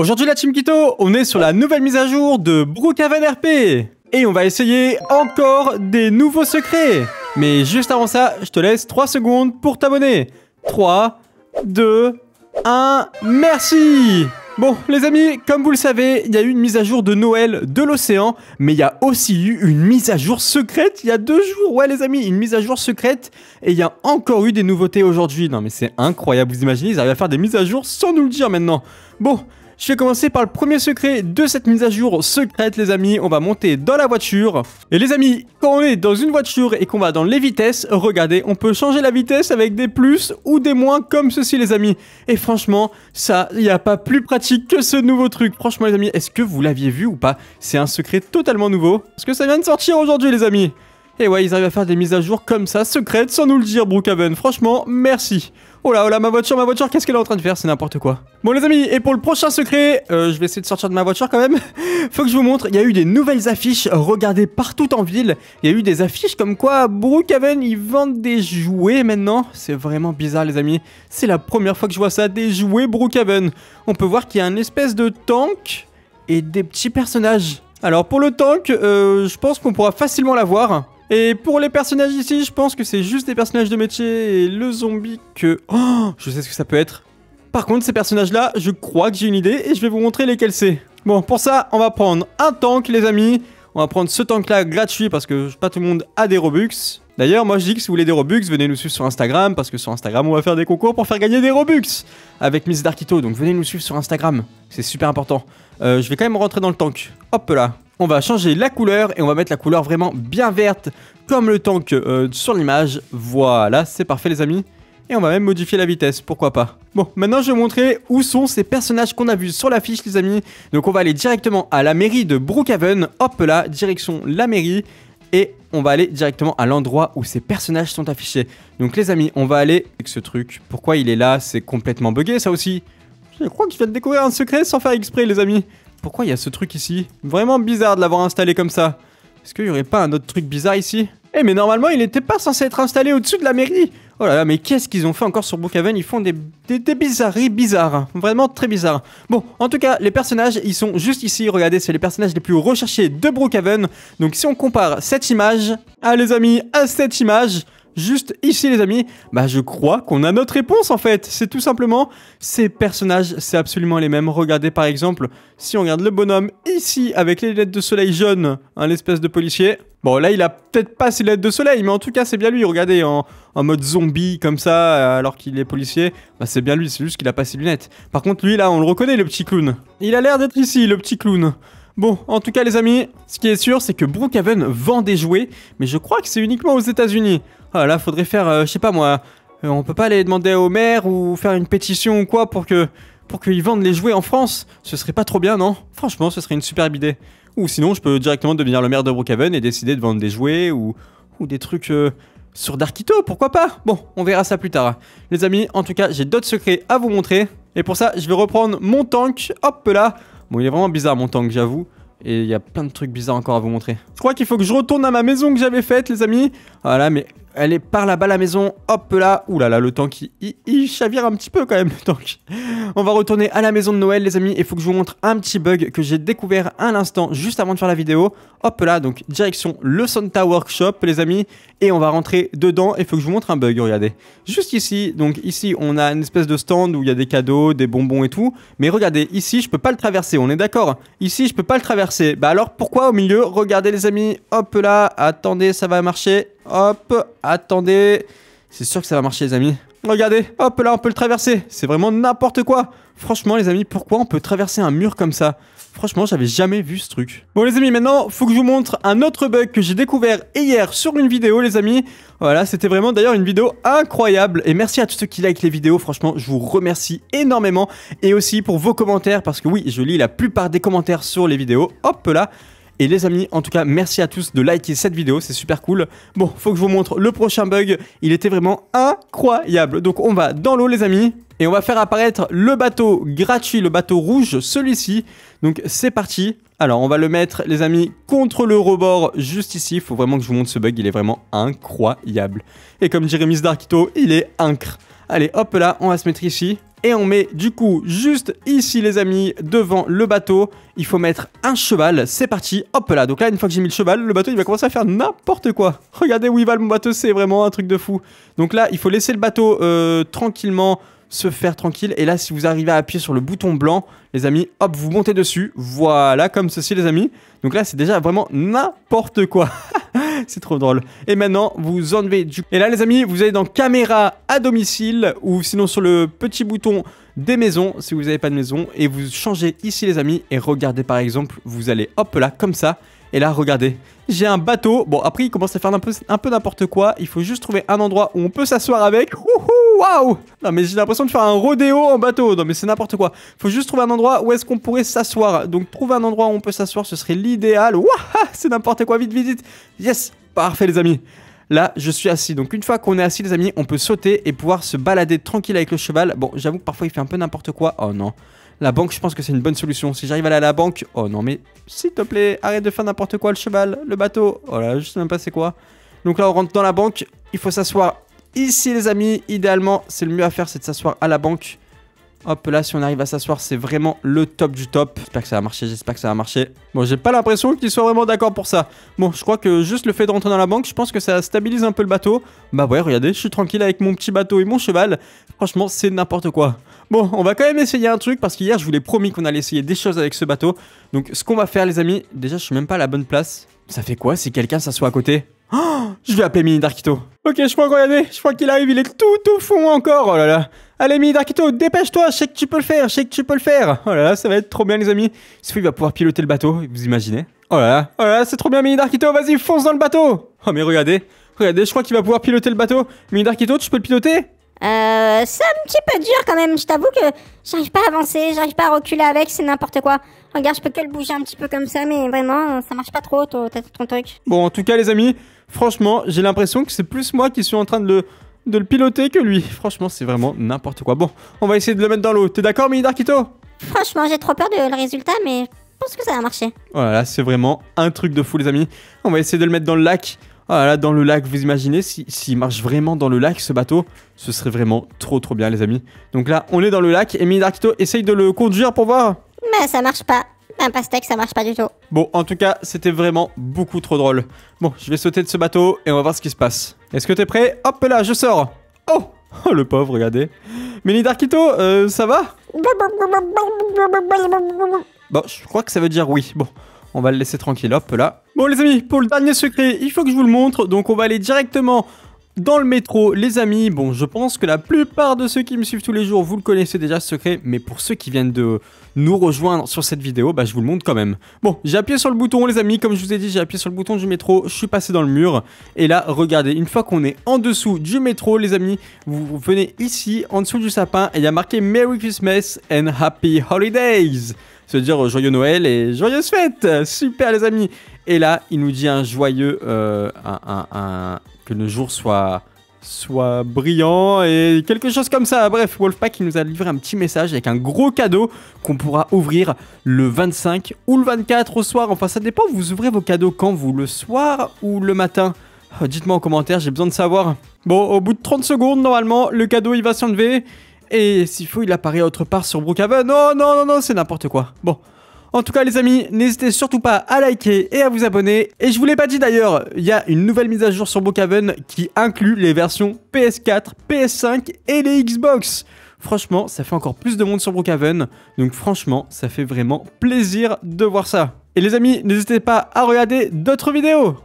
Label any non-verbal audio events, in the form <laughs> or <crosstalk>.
Aujourd'hui la Team Kito, on est sur la nouvelle mise à jour de Brookhaven RP et on va essayer encore des nouveaux secrets. Mais juste avant ça, je te laisse 3 secondes pour t'abonner. 3, 2, 1, merci Bon, les amis, comme vous le savez, il y a eu une mise à jour de Noël de l'océan, mais il y a aussi eu une mise à jour secrète il y a deux jours. Ouais, les amis, une mise à jour secrète, et il y a encore eu des nouveautés aujourd'hui. Non, mais c'est incroyable, vous imaginez, ils arrivent à faire des mises à jour sans nous le dire maintenant. Bon, je vais commencer par le premier secret de cette mise à jour secrète les amis. On va monter dans la voiture. Et les amis, quand on est dans une voiture et qu'on va dans les vitesses, regardez, on peut changer la vitesse avec des plus ou des moins comme ceci les amis. Et franchement, ça, il n'y a pas plus pratique que ce nouveau truc. Franchement les amis, est-ce que vous l'aviez vu ou pas C'est un secret totalement nouveau. Parce que ça vient de sortir aujourd'hui les amis. Et ouais, ils arrivent à faire des mises à jour comme ça, secrètes, sans nous le dire, Brookhaven. Franchement, merci. Oh là, oh là, ma voiture, ma voiture, qu'est-ce qu'elle est en train de faire C'est n'importe quoi. Bon les amis, et pour le prochain secret, euh, je vais essayer de sortir de ma voiture quand même. <laughs> Faut que je vous montre, il y a eu des nouvelles affiches, regardez partout en ville. Il y a eu des affiches comme quoi Brookhaven, ils vendent des jouets maintenant. C'est vraiment bizarre les amis. C'est la première fois que je vois ça, des jouets Brookhaven. On peut voir qu'il y a un espèce de tank et des petits personnages. Alors pour le tank, euh, je pense qu'on pourra facilement l'avoir. Et pour les personnages ici, je pense que c'est juste des personnages de métier et le zombie que... Oh, je sais ce que ça peut être. Par contre, ces personnages-là, je crois que j'ai une idée et je vais vous montrer lesquels c'est. Bon, pour ça, on va prendre un tank, les amis. On va prendre ce tank-là gratuit parce que pas tout le monde a des Robux. D'ailleurs, moi je dis que si vous voulez des Robux, venez nous suivre sur Instagram parce que sur Instagram, on va faire des concours pour faire gagner des Robux avec Miss Darkito. Donc venez nous suivre sur Instagram, c'est super important. Euh, je vais quand même rentrer dans le tank. Hop là on va changer la couleur et on va mettre la couleur vraiment bien verte comme le tank euh, sur l'image. Voilà, c'est parfait les amis. Et on va même modifier la vitesse, pourquoi pas. Bon, maintenant je vais vous montrer où sont ces personnages qu'on a vus sur l'affiche les amis. Donc on va aller directement à la mairie de Brookhaven. Hop là, direction la mairie. Et on va aller directement à l'endroit où ces personnages sont affichés. Donc les amis, on va aller avec ce truc. Pourquoi il est là C'est complètement buggé ça aussi. Je crois qu'il vient de découvrir un secret sans faire exprès les amis. Pourquoi il y a ce truc ici Vraiment bizarre de l'avoir installé comme ça. Est-ce qu'il y aurait pas un autre truc bizarre ici Eh mais normalement il n'était pas censé être installé au-dessus de la mairie Oh là là, mais qu'est-ce qu'ils ont fait encore sur Brookhaven Ils font des, bizarreries bizarres. Vraiment très bizarres. Bon, en tout cas, les personnages, ils sont juste ici. Regardez, c'est les personnages les plus recherchés de Brookhaven. Donc si on compare cette image, à ah, les amis, à cette image, juste ici les amis, bah je crois qu'on a notre réponse en fait. C'est tout simplement ces personnages, c'est absolument les mêmes. Regardez par exemple, si on regarde le bonhomme ici avec les lunettes de soleil jaunes, un hein, l'espèce de policier. Bon là il a peut-être pas ses lunettes de soleil, mais en tout cas c'est bien lui. Regardez en, mode zombie comme ça, alors qu'il est policier, bah c'est bien lui, c'est juste qu'il a pas ses lunettes. Par contre lui là on le reconnaît le petit clown. Il a l'air d'être ici le petit clown. Bon, en tout cas les amis, ce qui est sûr, c'est que Brookhaven vend des jouets, mais je crois que c'est uniquement aux États-Unis. Ah là, faudrait faire, euh, je sais pas moi, euh, on peut pas aller demander au maire ou faire une pétition ou quoi pour que pour qu'ils vendent les jouets en France. Ce serait pas trop bien, non Franchement, ce serait une superbe idée. Ou sinon, je peux directement devenir le maire de Brookhaven et décider de vendre des jouets ou, ou des trucs euh, sur Darkito, pourquoi pas Bon, on verra ça plus tard. Les amis, en tout cas, j'ai d'autres secrets à vous montrer. Et pour ça, je vais reprendre mon tank. Hop là Bon, il est vraiment bizarre mon tank, j'avoue. Et il y a plein de trucs bizarres encore à vous montrer. Je crois qu'il faut que je retourne à ma maison que j'avais faite, les amis. Voilà, mais elle est par là-bas la maison. Hop là. Oulala là là, le tank, qui il, chavire un petit peu quand même, le tank. On va retourner à la maison de Noël, les amis. Et faut que je vous montre un petit bug que j'ai découvert un instant juste avant de faire la vidéo. Hop là, donc direction le Santa Workshop, les amis. Et on va rentrer dedans. Et faut que je vous montre un bug, regardez. Juste ici, donc ici, on a une espèce de stand où il y a des cadeaux, des bonbons et tout. Mais regardez, ici, je peux pas le traverser, on est d'accord Ici, je peux pas le traverser. Bah alors, pourquoi au milieu Regardez, les amis. Hop là, attendez, ça va marcher. Hop, attendez. C'est sûr que ça va marcher, les amis. Regardez, hop, là, on peut le traverser. C'est vraiment n'importe quoi. Franchement, les amis, pourquoi on peut traverser un mur comme ça Franchement, j'avais jamais vu ce truc. Bon, les amis, maintenant, faut que je vous montre un autre bug que j'ai découvert hier sur une vidéo, les amis. Voilà, c'était vraiment d'ailleurs une vidéo incroyable. Et merci à tous ceux qui likent les vidéos. Franchement, je vous remercie énormément. Et aussi pour vos commentaires, parce que oui, je lis la plupart des commentaires sur les vidéos. Hop là et les amis, en tout cas, merci à tous de liker cette vidéo, c'est super cool. Bon, faut que je vous montre le prochain bug, il était vraiment incroyable. Donc on va dans l'eau les amis, et on va faire apparaître le bateau gratuit, le bateau rouge, celui-ci. Donc c'est parti. Alors on va le mettre les amis contre le rebord juste ici. Il Faut vraiment que je vous montre ce bug, il est vraiment incroyable. Et comme dirait Miss Darkito, il est incre. Allez hop là, on va se mettre ici et on met du coup juste ici les amis devant le bateau. Il faut mettre un cheval, c'est parti, hop là. Donc là une fois que j'ai mis le cheval, le bateau il va commencer à faire n'importe quoi. <laughs> Regardez où il va mon bateau, c'est vraiment un truc de fou. Donc là il faut laisser le bateau euh, tranquillement se faire tranquille. Et là si vous arrivez à appuyer sur le bouton blanc, les amis, hop vous montez dessus. Voilà comme ceci les amis. Donc là c'est déjà vraiment n'importe quoi. <laughs> <laughs> C'est trop drôle. Et maintenant, vous enlevez du... Et là, les amis, vous allez dans caméra à domicile ou sinon sur le petit bouton des maisons si vous n'avez pas de maison et vous changez ici les amis et regardez par exemple vous allez hop là comme ça et là regardez j'ai un bateau bon après il commence à faire un peu un peu n'importe quoi il faut juste trouver un endroit où on peut s'asseoir avec Wouhou Waouh Non mais j'ai l'impression de faire un rodéo en bateau. Non mais c'est n'importe quoi. Faut juste trouver un endroit où est-ce qu'on pourrait s'asseoir. Donc trouver un endroit où on peut s'asseoir, ce serait l'idéal. Waouh <laughs> C'est n'importe quoi. Vite, visite Yes Parfait les amis. Là, je suis assis. Donc une fois qu'on est assis les amis, on peut sauter et pouvoir se balader tranquille avec le cheval. Bon, j'avoue que parfois il fait un peu n'importe quoi. Oh non. La banque, je pense que c'est une bonne solution. Si j'arrive à aller à la banque... Oh non, mais s'il te plaît, arrête de faire n'importe quoi, le cheval, le bateau. Oh là, je sais même pas c'est quoi. Donc là, on rentre dans la banque. Il faut s'asseoir ici les amis. Idéalement, c'est le mieux à faire, c'est de s'asseoir à la banque. Hop là, si on arrive à s'asseoir, c'est vraiment le top du top. J'espère que ça va marcher, j'espère que ça va marcher. Bon, j'ai pas l'impression qu'ils soient vraiment d'accord pour ça. Bon, je crois que juste le fait de rentrer dans la banque, je pense que ça stabilise un peu le bateau. Bah ouais, regardez, je suis tranquille avec mon petit bateau et mon cheval. Franchement, c'est n'importe quoi. Bon, on va quand même essayer un truc parce qu'hier, je vous l'ai promis qu'on allait essayer des choses avec ce bateau. Donc, ce qu'on va faire, les amis, déjà, je suis même pas à la bonne place. Ça fait quoi si quelqu'un s'assoit à côté Oh, <gasps> je vais appeler Mini Darkito. Ok, je crois regardez, je crois qu'il arrive, il est tout tout fond encore, oh là là. Allez Mini Darkito, dépêche-toi, je sais que tu peux le faire, je sais que tu peux le faire. Oh là là, ça va être trop bien les amis. Ce il va pouvoir piloter le bateau, vous imaginez Oh là là, oh là là, c'est trop bien Mini Darkito, vas-y, fonce dans le bateau. Oh mais regardez, regardez, je crois qu'il va pouvoir piloter le bateau. Mini Darkito, tu peux le piloter euh, c'est un petit peu dur quand même. Je t'avoue que j'arrive pas à avancer, j'arrive pas à reculer avec, c'est n'importe quoi. Regarde, je peux que le bouger un petit peu comme ça, mais vraiment, ça marche pas trop ton, ton truc. Bon, en tout cas, les amis, franchement, j'ai l'impression que c'est plus moi qui suis en train de le, piloter que lui. Franchement, c'est vraiment n'importe quoi. Bon, on va essayer de le mettre dans l'eau. T'es d'accord, Mini Franchement, j'ai trop peur de le résultat, mais je pense que ça va marcher. Voilà, oh c'est vraiment un truc de fou, les amis. On va essayer de le mettre dans le lac. Ah là, dans le lac, vous imaginez, s'il si, marche vraiment dans le lac, ce bateau, ce serait vraiment trop trop bien, les amis. Donc là, on est dans le lac. et Darkito, essaye de le conduire pour voir. Mais ça marche pas. Un pastèque, ça marche pas du tout. Bon, en tout cas, c'était vraiment beaucoup trop drôle. Bon, je vais sauter de ce bateau et on va voir ce qui se passe. Est-ce que t'es prêt Hop là, je sors. Oh <laughs> Oh, le pauvre, regardez. Mini euh, ça va Bon, je crois que ça veut dire oui. Bon, on va le laisser tranquille. Hop là, Bon les amis, pour le dernier secret, il faut que je vous le montre, donc on va aller directement dans le métro, les amis, bon, je pense que la plupart de ceux qui me suivent tous les jours, vous le connaissez déjà ce secret, mais pour ceux qui viennent de nous rejoindre sur cette vidéo, bah je vous le montre quand même. Bon, j'ai appuyé sur le bouton, les amis, comme je vous ai dit, j'ai appuyé sur le bouton du métro, je suis passé dans le mur, et là, regardez, une fois qu'on est en dessous du métro, les amis, vous venez ici, en dessous du sapin, et il y a marqué Merry Christmas and Happy Holidays à dire euh, joyeux Noël et joyeuses fêtes Super les amis Et là, il nous dit un joyeux... Euh, un, un, un, que le jour soit, soit brillant et quelque chose comme ça. Bref, Wolfpack il nous a livré un petit message avec un gros cadeau qu'on pourra ouvrir le 25 ou le 24 au soir. Enfin, ça dépend, vous ouvrez vos cadeaux quand vous, le soir ou le matin oh, Dites-moi en commentaire, j'ai besoin de savoir. Bon, au bout de 30 secondes, normalement, le cadeau il va s'enlever. Et s'il faut, il apparaît autre part sur Brookhaven. Non, oh, non, non, non, c'est n'importe quoi. Bon, en tout cas les amis, n'hésitez surtout pas à liker et à vous abonner. Et je vous l'ai pas dit d'ailleurs, il y a une nouvelle mise à jour sur Brookhaven qui inclut les versions PS4, PS5 et les Xbox. Franchement, ça fait encore plus de monde sur Brookhaven, donc franchement, ça fait vraiment plaisir de voir ça. Et les amis, n'hésitez pas à regarder d'autres vidéos